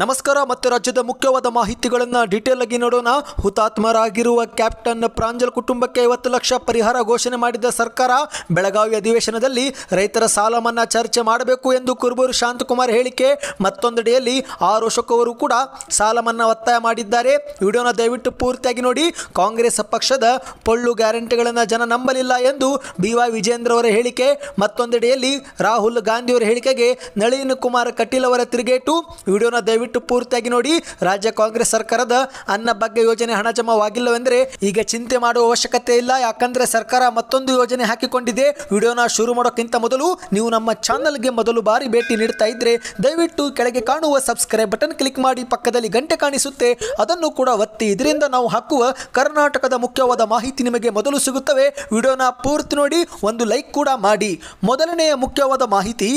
ನಮಸ್ಕಾರ ಮತ್ತು ರಾಜ್ಯದ ಮುಖ್ಯವಾದ ಮಾಹಿತಿಗಳನ್ನು ಡೀಟೇಲ್ ಆಗಿ ನೋಡೋಣ ಹುತಾತ್ಮರಾಗಿರುವ ಕ್ಯಾಪ್ಟನ್ ಪ್ರಾಂಜಲ್ ಕುಟುಂಬಕ್ಕೆ ಐವತ್ತು ಲಕ್ಷ ಪರಿಹಾರ ಘೋಷಣೆ ಮಾಡಿದ ಸರ್ಕಾರ ಬೆಳಗಾವಿ ಅಧಿವೇಶನದಲ್ಲಿ ರೈತರ ಸಾಲ ಮನ್ನಾ ಚರ್ಚೆ ಮಾಡಬೇಕು ಎಂದು ಕುರುಬೂರು ಶಾಂತಕುಮಾರ್ ಹೇಳಿಕೆ ಮತ್ತೊಂದೆಡೆಯಲ್ಲಿ ಆರು ಶೋಕವರು ಕೂಡ ಸಾಲ ಮನ್ನಾ ಒತ್ತಾಯ ಮಾಡಿದ್ದಾರೆ ವಿಡಿಯೋನ ದಯವಿಟ್ಟು ಪೂರ್ತಿಯಾಗಿ ನೋಡಿ ಕಾಂಗ್ರೆಸ್ ಪಕ್ಷದ ಪೊಳ್ಳು ಗ್ಯಾರಂಟಿಗಳನ್ನು ಜನ ನಂಬಲಿಲ್ಲ ಎಂದು ಬಿ ವೈ ವಿಜೇಂದ್ರ ಅವರ ಹೇಳಿಕೆ ಮತ್ತೊಂದೆಡೆಯಲ್ಲಿ ರಾಹುಲ್ ಗಾಂಧಿಯವರ ಹೇಳಿಕೆಗೆ ನಳಿನ್ ಕುಮಾರ್ ಕಟೀಲ್ ಅವರ ತಿರುಗೇಟು ವಿಡಿಯೋನ ದಯವಿಟ್ಟು ದಯವಿಟ್ಟು ಪೂರ್ತಿಯಾಗಿ ನೋಡಿ ರಾಜ್ಯ ಕಾಂಗ್ರೆಸ್ ಸರ್ಕಾರದ ಅನ್ನ ಬಗ್ಗೆ ಯೋಜನೆ ಹಣ ಜಮಾವಾಗಿಲ್ಲವೆಂದರೆ ಈಗ ಚಿಂತೆ ಮಾಡುವ ಅವಶ್ಯಕತೆ ಇಲ್ಲ ಯಾಕಂದ್ರೆ ಸರ್ಕಾರ ಮತ್ತೊಂದು ಯೋಜನೆ ಹಾಕಿಕೊಂಡಿದೆ ವಿಡಿಯೋನ ಶುರು ಮಾಡೋಕ್ಕಿಂತ ಮೊದಲು ನೀವು ನಮ್ಮ ಚಾನಲ್ಗೆ ಮೊದಲು ಬಾರಿ ಭೇಟಿ ನೀಡ್ತಾ ಇದ್ರೆ ದಯವಿಟ್ಟು ಕೆಳಗೆ ಕಾಣುವ ಸಬ್ಸ್ಕ್ರೈಬ್ ಬಟನ್ ಕ್ಲಿಕ್ ಮಾಡಿ ಪಕ್ಕದಲ್ಲಿ ಗಂಟೆ ಕಾಣಿಸುತ್ತೆ ಅದನ್ನು ಕೂಡ ಒತ್ತಿ ಇದರಿಂದ ನಾವು ಹಾಕುವ ಕರ್ನಾಟಕದ ಮುಖ್ಯವಾದ ಮಾಹಿತಿ ನಿಮಗೆ ಮೊದಲು ಸಿಗುತ್ತವೆ ವಿಡಿಯೋನ ಪೂರ್ತಿ ನೋಡಿ ಒಂದು ಲೈಕ್ ಕೂಡ ಮಾಡಿ ಮೊದಲನೆಯ ಮುಖ್ಯವಾದ ಮಾಹಿತಿ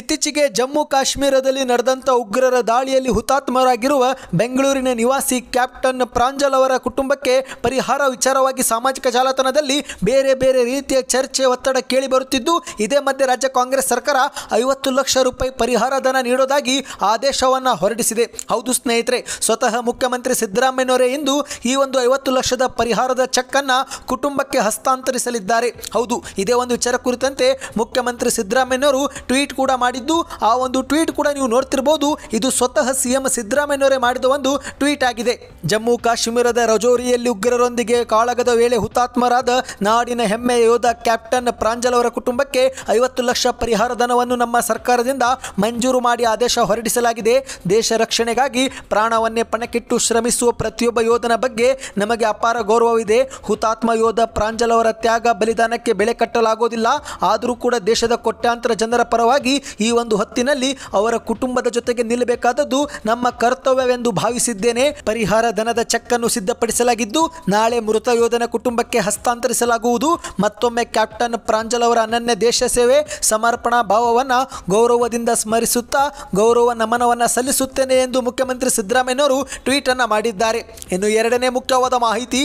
ಇತ್ತೀಚೆಗೆ ಜಮ್ಮು ಕಾಶ್ಮೀರದಲ್ಲಿ ನಡೆದಂತ ಉಗ್ರರ ದಾಳಿಯಲ್ಲಿ ಘಟನೆಯಲ್ಲಿ ಹುತಾತ್ಮರಾಗಿರುವ ಬೆಂಗಳೂರಿನ ನಿವಾಸಿ ಕ್ಯಾಪ್ಟನ್ ಪ್ರಾಂಜಲ್ ಅವರ ಕುಟುಂಬಕ್ಕೆ ಪರಿಹಾರ ವಿಚಾರವಾಗಿ ಸಾಮಾಜಿಕ ಜಾಲತಾಣದಲ್ಲಿ ಬೇರೆ ಬೇರೆ ರೀತಿಯ ಚರ್ಚೆ ಒತ್ತಡ ಕೇಳಿ ಬರುತ್ತಿದ್ದು ಇದೇ ಮಧ್ಯೆ ರಾಜ್ಯ ಕಾಂಗ್ರೆಸ್ ಸರ್ಕಾರ ಐವತ್ತು ಲಕ್ಷ ರೂಪಾಯಿ ಪರಿಹಾರ ಧನ ನೀಡೋದಾಗಿ ಆದೇಶವನ್ನು ಹೊರಡಿಸಿದೆ ಹೌದು ಸ್ನೇಹಿತರೆ ಸ್ವತಃ ಮುಖ್ಯಮಂತ್ರಿ ಸಿದ್ದರಾಮಯ್ಯನವರೇ ಇಂದು ಈ ಒಂದು ಐವತ್ತು ಲಕ್ಷದ ಪರಿಹಾರದ ಚೆಕ್ ಅನ್ನು ಕುಟುಂಬಕ್ಕೆ ಹಸ್ತಾಂತರಿಸಲಿದ್ದಾರೆ ಹೌದು ಇದೇ ಒಂದು ವಿಚಾರ ಕುರಿತಂತೆ ಮುಖ್ಯಮಂತ್ರಿ ಸಿದ್ದರಾಮಯ್ಯನವರು ಟ್ವೀಟ್ ಕೂಡ ಮಾಡಿದ್ದು ಆ ಒಂದು ಟ್ವೀಟ್ ಕೂಡ ನೀವು ನೋಡ್ತಿರ್ಬೋದು ಇದು ಸ್ವತಃ ಸಿಎಂ ಸಿದ್ದರಾಮಯ್ಯನವರೇ ಮಾಡಿದ ಒಂದು ಟ್ವೀಟ್ ಆಗಿದೆ ಜಮ್ಮು ಕಾಶ್ಮೀರದ ರಜೋರಿಯಲ್ಲಿ ಉಗ್ರರೊಂದಿಗೆ ಕಾಳಗದ ವೇಳೆ ಹುತಾತ್ಮರಾದ ನಾಡಿನ ಹೆಮ್ಮೆಯ ಯೋಧ ಕ್ಯಾಪ್ಟನ್ ಪ್ರಾಂಜಲ್ ಅವರ ಕುಟುಂಬಕ್ಕೆ ಐವತ್ತು ಲಕ್ಷ ಪರಿಹಾರ ಧನವನ್ನು ನಮ್ಮ ಸರ್ಕಾರದಿಂದ ಮಂಜೂರು ಮಾಡಿ ಆದೇಶ ಹೊರಡಿಸಲಾಗಿದೆ ದೇಶ ರಕ್ಷಣೆಗಾಗಿ ಪ್ರಾಣವನ್ನೇ ಪಣಕ್ಕಿಟ್ಟು ಶ್ರಮಿಸುವ ಪ್ರತಿಯೊಬ್ಬ ಯೋಧನ ಬಗ್ಗೆ ನಮಗೆ ಅಪಾರ ಗೌರವವಿದೆ ಹುತಾತ್ಮ ಯೋಧ ಪ್ರಾಂಜಲ್ ಅವರ ತ್ಯಾಗ ಬಲಿದಾನಕ್ಕೆ ಬೆಲೆ ಕಟ್ಟಲಾಗುವುದಿಲ್ಲ ಆದರೂ ಕೂಡ ದೇಶದ ಕೋಟ್ಯಾಂತರ ಜನರ ಪರವಾಗಿ ಈ ಒಂದು ಹೊತ್ತಿನಲ್ಲಿ ಅವರ ಕುಟುಂಬದ ಜೊತೆಗೆ ನಿಲ್ಲಬೇಕಾದದ್ದು ನಮ್ಮ ಕರ್ತವ್ಯವೆಂದು ಭಾವಿಸಿದ್ದೇನೆ ಪರಿಹಾರ ಧನದ ಚೆಕ್ ಸಿದ್ಧಪಡಿಸಲಾಗಿದ್ದು ನಾಳೆ ಮೃತ ಯೋಧನ ಕುಟುಂಬಕ್ಕೆ ಹಸ್ತಾಂತರಿಸಲಾಗುವುದು ಮತ್ತೊಮ್ಮೆ ಕ್ಯಾಪ್ಟನ್ ಪ್ರಾಂಜಲ್ ಅವರ ಅನನ್ಯ ದೇಶ ಸೇವೆ ಸಮರ್ಪಣಾ ಭಾವವನ್ನು ಗೌರವದಿಂದ ಸ್ಮರಿಸುತ್ತಾ ಗೌರವ ನಮನವನ್ನು ಸಲ್ಲಿಸುತ್ತೇನೆ ಎಂದು ಮುಖ್ಯಮಂತ್ರಿ ಸಿದ್ದರಾಮಯ್ಯನವರು ಟ್ವೀಟ್ ಮಾಡಿದ್ದಾರೆ ಇನ್ನು ಎರಡನೇ ಮುಖ್ಯವಾದ ಮಾಹಿತಿ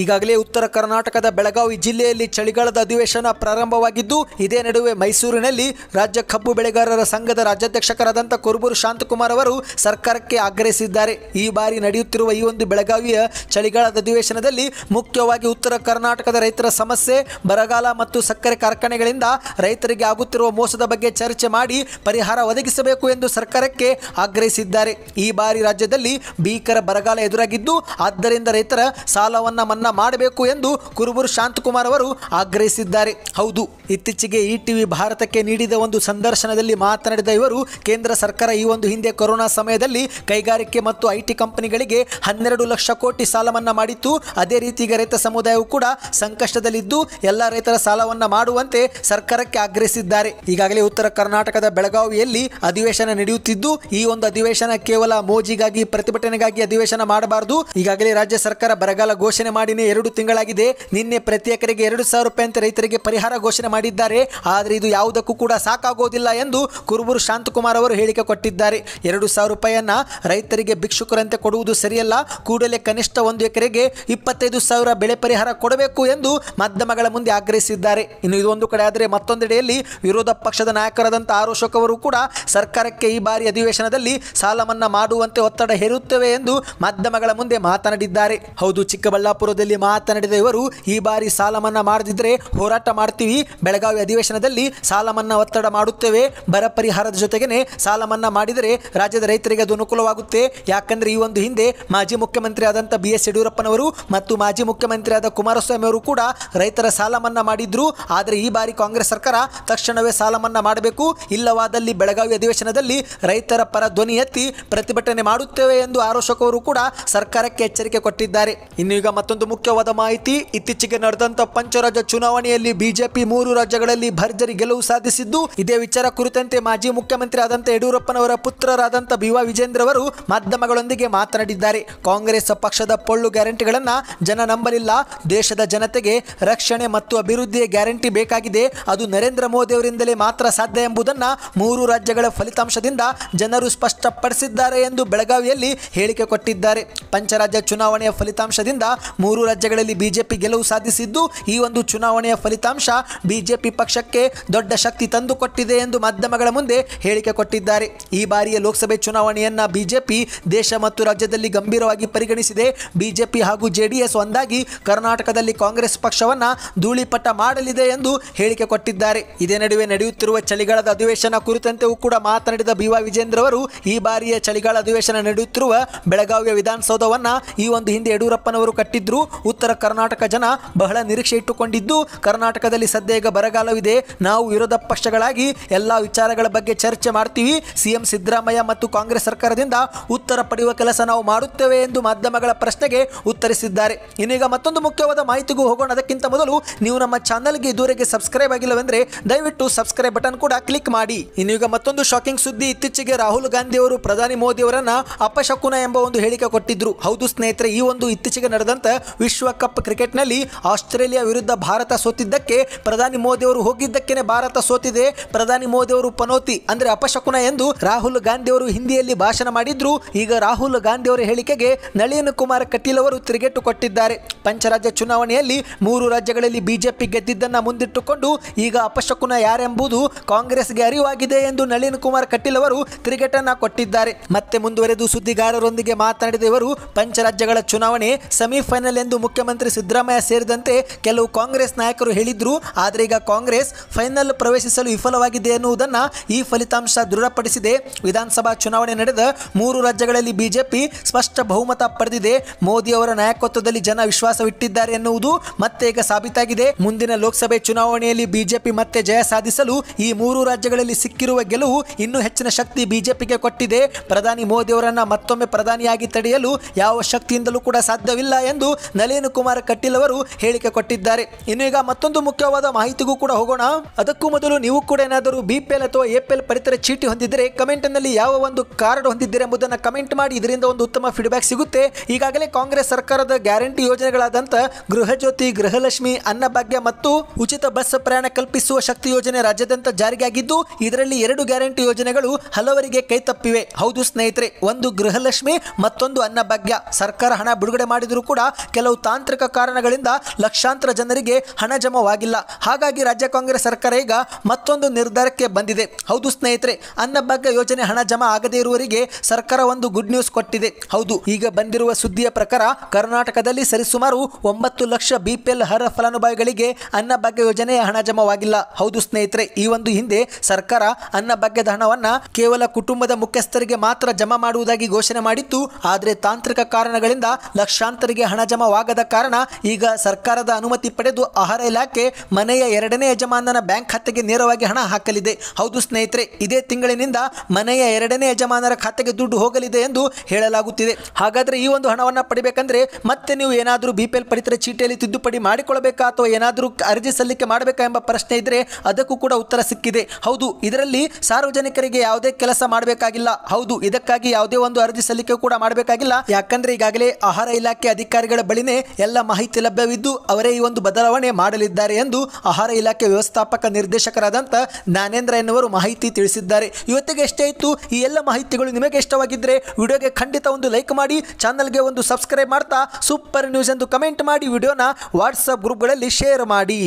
ಈಗಾಗಲೇ ಉತ್ತರ ಕರ್ನಾಟಕದ ಬೆಳಗಾವಿ ಜಿಲ್ಲೆಯಲ್ಲಿ ಚಳಿಗಾಲದ ಅಧಿವೇಶನ ಪ್ರಾರಂಭವಾಗಿದ್ದು ಇದೇ ನಡುವೆ ಮೈಸೂರಿನಲ್ಲಿ ರಾಜ್ಯ ಕಬ್ಬು ಬೆಳೆಗಾರರ ಸಂಘದ ರಾಜ್ಯಾಧ್ಯಕ್ಷಕರಾದಂಥ ಕುರುಬೂರು ಶಾಂತಕುಮಾರ್ ಅವರು ಸರ್ಕಾರಕ್ಕೆ ಆಗ್ರಹಿಸಿದ್ದಾರೆ ಈ ಬಾರಿ ನಡೆಯುತ್ತಿರುವ ಈ ಒಂದು ಬೆಳಗಾವಿಯ ಚಳಿಗಾಲದ ಅಧಿವೇಶನದಲ್ಲಿ ಮುಖ್ಯವಾಗಿ ಉತ್ತರ ಕರ್ನಾಟಕದ ರೈತರ ಸಮಸ್ಯೆ ಬರಗಾಲ ಮತ್ತು ಸಕ್ಕರೆ ಕಾರ್ಖಾನೆಗಳಿಂದ ರೈತರಿಗೆ ಆಗುತ್ತಿರುವ ಮೋಸದ ಬಗ್ಗೆ ಚರ್ಚೆ ಮಾಡಿ ಪರಿಹಾರ ಒದಗಿಸಬೇಕು ಎಂದು ಸರ್ಕಾರಕ್ಕೆ ಆಗ್ರಹಿಸಿದ್ದಾರೆ ಈ ಬಾರಿ ರಾಜ್ಯದಲ್ಲಿ ಭೀಕರ ಬರಗಾಲ ಎದುರಾಗಿದ್ದು ಆದ್ದರಿಂದ ರೈತರ ಸಾಲವನ್ನು ಮನ್ನಾ ಮಾಡಬೇಕು ಎಂದು ಕುರುಬೂರು ಶಾಂತಕುಮಾರ್ ಅವರು ಆಗ್ರಹಿಸಿದ್ದಾರೆ ಹೌದು ಇತ್ತೀಚೆಗೆ ಇ ಟಿವಿ ಭಾರತಕ್ಕೆ ನೀಡಿದ ಒಂದು ಸಂದರ್ಶನದಲ್ಲಿ ಮಾತನಾಡಿದ ಇವರು ಕೇಂದ್ರ ಸರ್ಕಾರ ಈ ಒಂದು ಹಿಂದೆ ಕೊರೋನಾ ಸಮಯದಲ್ಲಿ ಕೈಗಾರಿಕೆ ಮತ್ತು ಐಟಿ ಕಂಪನಿಗಳಿಗೆ ಹನ್ನೆರಡು ಲಕ್ಷ ಕೋಟಿ ಸಾಲ ಮನ್ನಾ ಮಾಡಿತ್ತು ಅದೇ ರೀತಿ ರೈತ ಸಮುದಾಯವು ಕೂಡ ಸಂಕಷ್ಟದಲ್ಲಿದ್ದು ಎಲ್ಲ ರೈತರ ಸಾಲವನ್ನ ಮಾಡುವಂತೆ ಸರ್ಕಾರಕ್ಕೆ ಆಗ್ರಹಿಸಿದ್ದಾರೆ ಈಗಾಗಲೇ ಉತ್ತರ ಕರ್ನಾಟಕದ ಬೆಳಗಾವಿಯಲ್ಲಿ ಅಧಿವೇಶನ ನಡೆಯುತ್ತಿದ್ದು ಈ ಒಂದು ಅಧಿವೇಶನ ಕೇವಲ ಮೋಜಿಗಾಗಿ ಪ್ರತಿಭಟನೆಗಾಗಿ ಅಧಿವೇಶನ ಮಾಡಬಾರದು ಈಗಾಗಲೇ ರಾಜ್ಯ ಸರ್ಕಾರ ಬರಗಾಲ ಘೋಷಣೆ ಮಾಡಿ ಎರಡು ತಿಂಗಳಾಗಿದೆ ನಿನ್ನೆ ಪ್ರತಿ ಎಕರೆಗೆ ಎರಡು ಸಾವಿರ ರೂಪಾಯಿ ಅಂತ ರೈತರಿಗೆ ಪರಿಹಾರ ಘೋಷಣೆ ಮಾಡಿದ್ದಾರೆ ಆದರೆ ಇದು ಯಾವುದಕ್ಕೂ ಕೂಡ ಸಾಕಾಗೋದಿಲ್ಲ ಎಂದು ಕುರುಬೂರು ಶಾಂತಕುಮಾರ್ ಅವರು ಹೇಳಿಕೆ ಕೊಟ್ಟಿದ್ದಾರೆ ಎರಡು ಸಾವಿರ ರೂಪಾಯಿಯನ್ನ ರೈತರಿಗೆ ಭಿಕ್ಷುಕರಂತೆ ಕೊಡುವುದು ಸರಿಯಲ್ಲ ಕೂಡಲೇ ಕನಿಷ್ಠ ಒಂದು ಎಕರೆಗೆ ಇಪ್ಪತ್ತೈದು ಸಾವಿರ ಬೆಳೆ ಪರಿಹಾರ ಕೊಡಬೇಕು ಎಂದು ಮಾಧ್ಯಮಗಳ ಮುಂದೆ ಆಗ್ರಹಿಸಿದ್ದಾರೆ ಇನ್ನು ಇದೊಂದು ಕಡೆ ಆದರೆ ಮತ್ತೊಂದೆಡೆಯಲ್ಲಿ ವಿರೋಧ ಪಕ್ಷದ ನಾಯಕರಾದಂಥ ಆರೋಶೋಕ್ ಅವರು ಕೂಡ ಸರ್ಕಾರಕ್ಕೆ ಈ ಬಾರಿ ಅಧಿವೇಶನದಲ್ಲಿ ಸಾಲ ಮನ್ನಾ ಮಾಡುವಂತೆ ಒತ್ತಡ ಹೇರುತ್ತೇವೆ ಎಂದು ಮಾಧ್ಯಮಗಳ ಮುಂದೆ ಮಾತನಾಡಿದ್ದಾರೆ ಹೌದು ಚಿಕ್ಕಬಳ್ಳಾಪುರದ ಸಂದರ್ಭದಲ್ಲಿ ಮಾತನಾಡಿದ ಇವರು ಈ ಬಾರಿ ಸಾಲ ಮನ್ನಾ ಮಾಡದಿದ್ರೆ ಹೋರಾಟ ಮಾಡ್ತೀವಿ ಬೆಳಗಾವಿ ಅಧಿವೇಶನದಲ್ಲಿ ಸಾಲ ಮನ್ನಾ ಒತ್ತಡ ಮಾಡುತ್ತೇವೆ ಬರ ಪರಿಹಾರದ ಜೊತೆಗೇ ಸಾಲ ಮನ್ನಾ ಮಾಡಿದರೆ ರಾಜ್ಯದ ರೈತರಿಗೆ ಅದು ಅನುಕೂಲವಾಗುತ್ತೆ ಯಾಕಂದರೆ ಈ ಒಂದು ಹಿಂದೆ ಮಾಜಿ ಮುಖ್ಯಮಂತ್ರಿ ಆದಂತಹ ಬಿ ಎಸ್ ಯಡಿಯೂರಪ್ಪನವರು ಮತ್ತು ಮಾಜಿ ಮುಖ್ಯಮಂತ್ರಿ ಆದ ಕುಮಾರಸ್ವಾಮಿ ಅವರು ಕೂಡ ರೈತರ ಸಾಲ ಮನ್ನಾ ಮಾಡಿದ್ರು ಆದರೆ ಈ ಬಾರಿ ಕಾಂಗ್ರೆಸ್ ಸರ್ಕಾರ ತಕ್ಷಣವೇ ಸಾಲ ಮನ್ನಾ ಮಾಡಬೇಕು ಇಲ್ಲವಾದಲ್ಲಿ ಬೆಳಗಾವಿ ಅಧಿವೇಶನದಲ್ಲಿ ರೈತರ ಪರ ಧ್ವನಿ ಎತ್ತಿ ಪ್ರತಿಭಟನೆ ಮಾಡುತ್ತೇವೆ ಎಂದು ಆರೋಷಕವರು ಕೂಡ ಸರ್ಕಾರಕ್ಕೆ ಎಚ್ಚರಿಕೆ ಕೊಟ್ಟಿದ್ದಾರೆ ಇನ್ನು ಈಗ ಮತ್ತೊಂದು ಮುಖ್ಯವಾದ ಮಾಹಿತಿ ಇತ್ತೀಚೆಗೆ ನಡೆದಂತ ಪಂಚರಾಜ್ಯ ಚುನಾವಣೆಯಲ್ಲಿ ಬಿಜೆಪಿ ಮೂರು ರಾಜ್ಯಗಳಲ್ಲಿ ಭರ್ಜರಿ ಗೆಲುವು ಸಾಧಿಸಿದ್ದು ಇದೇ ವಿಚಾರ ಕುರಿತಂತೆ ಮಾಜಿ ಮುಖ್ಯಮಂತ್ರಿ ಆದಂತ ಯಡಿಯೂರಪ್ಪನವರ ಪುತ್ರರಾದಂಥ ಬಿವಾ ವಿಜೇಂದ್ರ ಅವರು ಮಾಧ್ಯಮಗಳೊಂದಿಗೆ ಮಾತನಾಡಿದ್ದಾರೆ ಕಾಂಗ್ರೆಸ್ ಪಕ್ಷದ ಪೊಳ್ಳು ಗ್ಯಾರಂಟಿಗಳನ್ನ ಜನ ನಂಬಲಿಲ್ಲ ದೇಶದ ಜನತೆಗೆ ರಕ್ಷಣೆ ಮತ್ತು ಅಭಿವೃದ್ಧಿಯ ಗ್ಯಾರಂಟಿ ಬೇಕಾಗಿದೆ ಅದು ನರೇಂದ್ರ ಮೋದಿ ಅವರಿಂದಲೇ ಮಾತ್ರ ಸಾಧ್ಯ ಎಂಬುದನ್ನು ಮೂರು ರಾಜ್ಯಗಳ ಫಲಿತಾಂಶದಿಂದ ಜನರು ಸ್ಪಷ್ಟಪಡಿಸಿದ್ದಾರೆ ಎಂದು ಬೆಳಗಾವಿಯಲ್ಲಿ ಹೇಳಿಕೆ ಕೊಟ್ಟಿದ್ದಾರೆ ಪಂಚರಾಜ್ಯ ಚುನಾವಣೆಯ ಫಲಿತಾಂಶದಿಂದ ಮೂರು ಮೂರು ರಾಜ್ಯಗಳಲ್ಲಿ ಬಿಜೆಪಿ ಗೆಲುವು ಸಾಧಿಸಿದ್ದು ಈ ಒಂದು ಚುನಾವಣೆಯ ಫಲಿತಾಂಶ ಬಿಜೆಪಿ ಪಕ್ಷಕ್ಕೆ ದೊಡ್ಡ ಶಕ್ತಿ ತಂದುಕೊಟ್ಟಿದೆ ಎಂದು ಮಾಧ್ಯಮಗಳ ಮುಂದೆ ಹೇಳಿಕೆ ಕೊಟ್ಟಿದ್ದಾರೆ ಈ ಬಾರಿಯ ಲೋಕಸಭೆ ಚುನಾವಣೆಯನ್ನ ಬಿಜೆಪಿ ದೇಶ ಮತ್ತು ರಾಜ್ಯದಲ್ಲಿ ಗಂಭೀರವಾಗಿ ಪರಿಗಣಿಸಿದೆ ಬಿಜೆಪಿ ಹಾಗೂ ಜೆಡಿಎಸ್ ಒಂದಾಗಿ ಕರ್ನಾಟಕದಲ್ಲಿ ಕಾಂಗ್ರೆಸ್ ಪಕ್ಷವನ್ನು ಧೂಳಿಪಟ ಮಾಡಲಿದೆ ಎಂದು ಹೇಳಿಕೆ ಕೊಟ್ಟಿದ್ದಾರೆ ಇದೇ ನಡುವೆ ನಡೆಯುತ್ತಿರುವ ಚಳಿಗಾಲದ ಅಧಿವೇಶನ ಕುರಿತಂತೆಯೂ ಕೂಡ ಮಾತನಾಡಿದ ಬಿ ವಿಜೇಂದ್ರ ಅವರು ಈ ಬಾರಿಯ ಚಳಿಗಾಲ ಅಧಿವೇಶನ ನಡೆಯುತ್ತಿರುವ ಬೆಳಗಾವಿಯ ವಿಧಾನಸೌಧವನ್ನ ಈ ಒಂದು ಹಿಂದೆ ಯಡಿಯೂರಪ್ಪನವರು ಕಟ್ಟಿದ್ರು ಉತ್ತರ ಕರ್ನಾಟಕ ಜನ ಬಹಳ ನಿರೀಕ್ಷೆ ಇಟ್ಟುಕೊಂಡಿದ್ದು ಕರ್ನಾಟಕದಲ್ಲಿ ಸದ್ಯ ಈಗ ಬರಗಾಲವಿದೆ ನಾವು ವಿರೋಧ ಪಕ್ಷಗಳಾಗಿ ಎಲ್ಲ ವಿಚಾರಗಳ ಬಗ್ಗೆ ಚರ್ಚೆ ಮಾಡ್ತೀವಿ ಸಿಎಂ ಸಿದ್ದರಾಮಯ್ಯ ಮತ್ತು ಕಾಂಗ್ರೆಸ್ ಸರ್ಕಾರದಿಂದ ಉತ್ತರ ಪಡೆಯುವ ಕೆಲಸ ನಾವು ಮಾಡುತ್ತೇವೆ ಎಂದು ಮಾಧ್ಯಮಗಳ ಪ್ರಶ್ನೆಗೆ ಉತ್ತರಿಸಿದ್ದಾರೆ ಇನ್ನೀಗ ಮತ್ತೊಂದು ಮುಖ್ಯವಾದ ಮಾಹಿತಿಗೂ ಹೋಗೋಣ ಅದಕ್ಕಿಂತ ಮೊದಲು ನೀವು ನಮ್ಮ ಚಾನಲ್ಗೆ ಇದುವರೆಗೆ ಸಬ್ಸ್ಕ್ರೈಬ್ ಆಗಿಲ್ಲವೆಂದರೆ ದಯವಿಟ್ಟು ಸಬ್ಸ್ಕ್ರೈಬ್ ಬಟನ್ ಕೂಡ ಕ್ಲಿಕ್ ಮಾಡಿ ಇನ್ನೀಗ ಮತ್ತೊಂದು ಶಾಕಿಂಗ್ ಸುದ್ದಿ ಇತ್ತೀಚೆಗೆ ರಾಹುಲ್ ಗಾಂಧಿ ಅವರು ಪ್ರಧಾನಿ ಮೋದಿ ಅವರನ್ನ ಅಪಶಕುನ ಎಂಬ ಒಂದು ಹೇಳಿಕೆ ಕೊಟ್ಟಿದ್ರು ಹೌದು ಸ್ನೇಹಿತರೆ ಈ ಒಂದು ಇತ್ತೀಚೆಗೆ ನಡೆದಂತ ವಿಶ್ವಕಪ್ ಕ್ರಿಕೆಟ್ನಲ್ಲಿ ಆಸ್ಟ್ರೇಲಿಯಾ ವಿರುದ್ಧ ಭಾರತ ಸೋತಿದ್ದಕ್ಕೆ ಪ್ರಧಾನಿ ಮೋದಿಯವರು ಹೋಗಿದ್ದಕ್ಕೇನೆ ಭಾರತ ಸೋತಿದೆ ಪ್ರಧಾನಿ ಮೋದಿ ಅವರು ಪನೋತಿ ಅಂದರೆ ಅಪಶಕುನ ಎಂದು ರಾಹುಲ್ ಗಾಂಧಿಯವರು ಹಿಂದಿಯಲ್ಲಿ ಭಾಷಣ ಮಾಡಿದ್ರು ಈಗ ರಾಹುಲ್ ಗಾಂಧಿಯವರ ಹೇಳಿಕೆಗೆ ನಳಿನ್ ಕುಮಾರ್ ಕಟೀಲ್ ಅವರು ತಿರುಗೇಟು ಕೊಟ್ಟಿದ್ದಾರೆ ಪಂಚರಾಜ್ಯ ಚುನಾವಣೆಯಲ್ಲಿ ಮೂರು ರಾಜ್ಯಗಳಲ್ಲಿ ಬಿಜೆಪಿ ಗೆದ್ದಿದ್ದನ್ನು ಮುಂದಿಟ್ಟುಕೊಂಡು ಈಗ ಅಪಶಕುನ ಯಾರೆಂಬುದು ಕಾಂಗ್ರೆಸ್ಗೆ ಅರಿವಾಗಿದೆ ಎಂದು ನಳಿನ್ ಕುಮಾರ್ ಕಟೀಲ್ ಅವರು ತಿರುಗೇಟನ್ನು ಕೊಟ್ಟಿದ್ದಾರೆ ಮತ್ತೆ ಮುಂದುವರೆದು ಸುದ್ದಿಗಾರರೊಂದಿಗೆ ಮಾತನಾಡಿದ ಇವರು ಪಂಚರಾಜ್ಯಗಳ ಚುನಾವಣೆ ಸೆಮಿಫೈನಲ್ ಎಂದು ಮುಖ್ಯಮಂತ್ರಿ ಸಿದ್ದರಾಮಯ್ಯ ಸೇರಿದಂತೆ ಕೆಲವು ಕಾಂಗ್ರೆಸ್ ನಾಯಕರು ಹೇಳಿದ್ರು ಆದರೆ ಈಗ ಕಾಂಗ್ರೆಸ್ ಫೈನಲ್ ಪ್ರವೇಶಿಸಲು ವಿಫಲವಾಗಿದೆ ಎನ್ನುವುದನ್ನು ಈ ಫಲಿತಾಂಶ ದೃಢಪಡಿಸಿದೆ ವಿಧಾನಸಭಾ ಚುನಾವಣೆ ನಡೆದ ಮೂರು ರಾಜ್ಯಗಳಲ್ಲಿ ಬಿಜೆಪಿ ಸ್ಪಷ್ಟ ಬಹುಮತ ಪಡೆದಿದೆ ಮೋದಿ ಅವರ ನಾಯಕತ್ವದಲ್ಲಿ ಜನ ವಿಶ್ವಾಸವಿಟ್ಟಿದ್ದಾರೆ ಎನ್ನುವುದು ಮತ್ತೆ ಈಗ ಸಾಬೀತಾಗಿದೆ ಮುಂದಿನ ಲೋಕಸಭೆ ಚುನಾವಣೆಯಲ್ಲಿ ಬಿಜೆಪಿ ಮತ್ತೆ ಜಯ ಸಾಧಿಸಲು ಈ ಮೂರು ರಾಜ್ಯಗಳಲ್ಲಿ ಸಿಕ್ಕಿರುವ ಗೆಲುವು ಇನ್ನೂ ಹೆಚ್ಚಿನ ಶಕ್ತಿ ಬಿಜೆಪಿಗೆ ಕೊಟ್ಟಿದೆ ಪ್ರಧಾನಿ ಮೋದಿ ಅವರನ್ನ ಮತ್ತೊಮ್ಮೆ ಪ್ರಧಾನಿಯಾಗಿ ತಡೆಯಲು ಯಾವ ಶಕ್ತಿಯಿಂದಲೂ ಕೂಡ ಸಾಧ್ಯವಿಲ್ಲ ಎಂದು ನಳಿನ್ ಕುಮಾರ್ ಕಟೀಲ್ ಅವರು ಹೇಳಿಕೆ ಕೊಟ್ಟಿದ್ದಾರೆ ಇನ್ನು ಈಗ ಮತ್ತೊಂದು ಮುಖ್ಯವಾದ ಮಾಹಿತಿಗೂ ಕೂಡ ಹೋಗೋಣ ಅದಕ್ಕೂ ಮೊದಲು ನೀವು ಕೂಡ ಏನಾದರೂ ಬಿಪಿಎಲ್ ಅಥವಾ ಎಪಿಎಲ್ ಪಡಿತರ ಚೀಟಿ ಹೊಂದಿದ್ರೆ ಕಮೆಂಟ್ ನಲ್ಲಿ ಯಾವ ಒಂದು ಕಾರ್ಡ್ ಹೊಂದಿದ್ದೀರಿ ಎಂಬುದನ್ನು ಕಮೆಂಟ್ ಮಾಡಿ ಇದರಿಂದ ಒಂದು ಉತ್ತಮ ಫೀಡ್ಬ್ಯಾಕ್ ಸಿಗುತ್ತೆ ಈಗಾಗಲೇ ಕಾಂಗ್ರೆಸ್ ಸರ್ಕಾರದ ಗ್ಯಾರಂಟಿ ಯೋಜನೆಗಳಾದಂತ ಗೃಹಜ್ಯೋತಿ ಗೃಹಲಕ್ಷ್ಮಿ ಅನ್ನಭಾಗ್ಯ ಮತ್ತು ಉಚಿತ ಬಸ್ ಪ್ರಯಾಣ ಕಲ್ಪಿಸುವ ಶಕ್ತಿ ಯೋಜನೆ ರಾಜ್ಯಾದ್ಯಂತ ಜಾರಿಯಾಗಿದ್ದು ಇದರಲ್ಲಿ ಎರಡು ಗ್ಯಾರಂಟಿ ಯೋಜನೆಗಳು ಹಲವರಿಗೆ ಕೈತಪ್ಪಿವೆ ಹೌದು ಸ್ನೇಹಿತರೆ ಒಂದು ಗೃಹಲಕ್ಷ್ಮಿ ಮತ್ತೊಂದು ಅನ್ನಭಾಗ್ಯ ಸರ್ಕಾರ ಹಣ ಬಿಡುಗಡೆ ಮಾಡಿದರೂ ಕೂಡ ಕೆಲವು ತಾಂತ್ರಿಕ ಕಾರಣಗಳಿಂದ ಲಕ್ಷಾಂತರ ಜನರಿಗೆ ಹಣ ಜಮವಾಗಿಲ್ಲ ಹಾಗಾಗಿ ರಾಜ್ಯ ಕಾಂಗ್ರೆಸ್ ಸರ್ಕಾರ ಈಗ ಮತ್ತೊಂದು ನಿರ್ಧಾರಕ್ಕೆ ಬಂದಿದೆ ಹೌದು ಸ್ನೇಹಿತರೆ ಅನ್ನಭಾಗ್ಯ ಯೋಜನೆ ಹಣ ಜಮಾ ಆಗದೇ ಇರುವವರಿಗೆ ಸರ್ಕಾರ ಒಂದು ಗುಡ್ ನ್ಯೂಸ್ ಕೊಟ್ಟಿದೆ ಹೌದು ಈಗ ಬಂದಿರುವ ಸುದ್ದಿಯ ಪ್ರಕಾರ ಕರ್ನಾಟಕದಲ್ಲಿ ಸರಿಸುಮಾರು ಒಂಬತ್ತು ಲಕ್ಷ ಬಿಪಿಎಲ್ ಅರ್ಹ ಫಲಾನುಭವಿಗಳಿಗೆ ಅನ್ನಭಾಗ್ಯ ಯೋಜನೆಯ ಹಣ ಜಮವಾಗಿಲ್ಲ ಹೌದು ಸ್ನೇಹಿತರೆ ಈ ಒಂದು ಹಿಂದೆ ಸರ್ಕಾರ ಅನ್ನಭಾಗ್ಯದ ಹಣವನ್ನು ಕೇವಲ ಕುಟುಂಬದ ಮುಖ್ಯಸ್ಥರಿಗೆ ಮಾತ್ರ ಜಮಾ ಮಾಡುವುದಾಗಿ ಘೋಷಣೆ ಮಾಡಿತ್ತು ಆದರೆ ತಾಂತ್ರಿಕ ಕಾರಣಗಳಿಂದ ಲಕ್ಷಾಂತರಿಗೆ ಹಣ ಜಮಾ ಸಾಧ್ಯವಾಗದ ಕಾರಣ ಈಗ ಸರ್ಕಾರದ ಅನುಮತಿ ಪಡೆದು ಆಹಾರ ಇಲಾಖೆ ಮನೆಯ ಎರಡನೇ ಯಜಮಾನನ ಬ್ಯಾಂಕ್ ಖಾತೆಗೆ ನೇರವಾಗಿ ಹಣ ಹಾಕಲಿದೆ ಹೌದು ಸ್ನೇಹಿತರೆ ಇದೇ ತಿಂಗಳಿನಿಂದ ಮನೆಯ ಎರಡನೇ ಯಜಮಾನರ ಖಾತೆಗೆ ದುಡ್ಡು ಹೋಗಲಿದೆ ಎಂದು ಹೇಳಲಾಗುತ್ತಿದೆ ಹಾಗಾದರೆ ಈ ಒಂದು ಹಣವನ್ನು ಪಡಿಬೇಕಂದ್ರೆ ಮತ್ತೆ ನೀವು ಏನಾದರೂ ಬಿ ಪಿ ಎಲ್ ಪಡಿತರ ಚೀಟಿಯಲ್ಲಿ ತಿದ್ದುಪಡಿ ಮಾಡಿಕೊಳ್ಳಬೇಕಾ ಅಥವಾ ಏನಾದರೂ ಅರ್ಜಿ ಸಲ್ಲಿಕೆ ಮಾಡಬೇಕಾ ಎಂಬ ಪ್ರಶ್ನೆ ಇದ್ದರೆ ಅದಕ್ಕೂ ಕೂಡ ಉತ್ತರ ಸಿಕ್ಕಿದೆ ಹೌದು ಇದರಲ್ಲಿ ಸಾರ್ವಜನಿಕರಿಗೆ ಯಾವುದೇ ಕೆಲಸ ಮಾಡಬೇಕಾಗಿಲ್ಲ ಹೌದು ಇದಕ್ಕಾಗಿ ಯಾವುದೇ ಒಂದು ಅರ್ಜಿ ಸಲ್ಲಿಕೆ ಕೂಡ ಮಾಡಬೇಕಾಗಿಲ್ಲ ಯಾಕಂದ್ರೆ ಈಗಾಗಲೇ ಆಹಾರ ಇಲಾಖೆ ಅಧಿಕಾರಿಗಳ ಬಳಿ ಎಲ್ಲ ಮಾಹಿತಿ ಲಭ್ಯವಿದ್ದು ಅವರೇ ಈ ಒಂದು ಬದಲಾವಣೆ ಮಾಡಲಿದ್ದಾರೆ ಎಂದು ಆಹಾರ ಇಲಾಖೆ ವ್ಯವಸ್ಥಾಪಕ ನಿರ್ದೇಶಕರಾದಂಥ ಜ್ಞಾನೇಂದ್ರ ಎನ್ನುವರು ಮಾಹಿತಿ ತಿಳಿಸಿದ್ದಾರೆ ಇವತ್ತಿಗೆ ಎಷ್ಟೇ ಇತ್ತು ಈ ಎಲ್ಲ ಮಾಹಿತಿಗಳು ನಿಮಗೆ ಇಷ್ಟವಾಗಿದ್ದರೆ ವಿಡಿಯೋಗೆ ಖಂಡಿತ ಒಂದು ಲೈಕ್ ಮಾಡಿ ಚಾನಲ್ಗೆ ಒಂದು ಸಬ್ಸ್ಕ್ರೈಬ್ ಮಾಡ್ತಾ ಸೂಪರ್ ನ್ಯೂಸ್ ಎಂದು ಕಮೆಂಟ್ ಮಾಡಿ ವಿಡಿಯೋನ ವಾಟ್ಸಪ್ ಗ್ರೂಪ್ಗಳಲ್ಲಿ ಶೇರ್ ಮಾಡಿ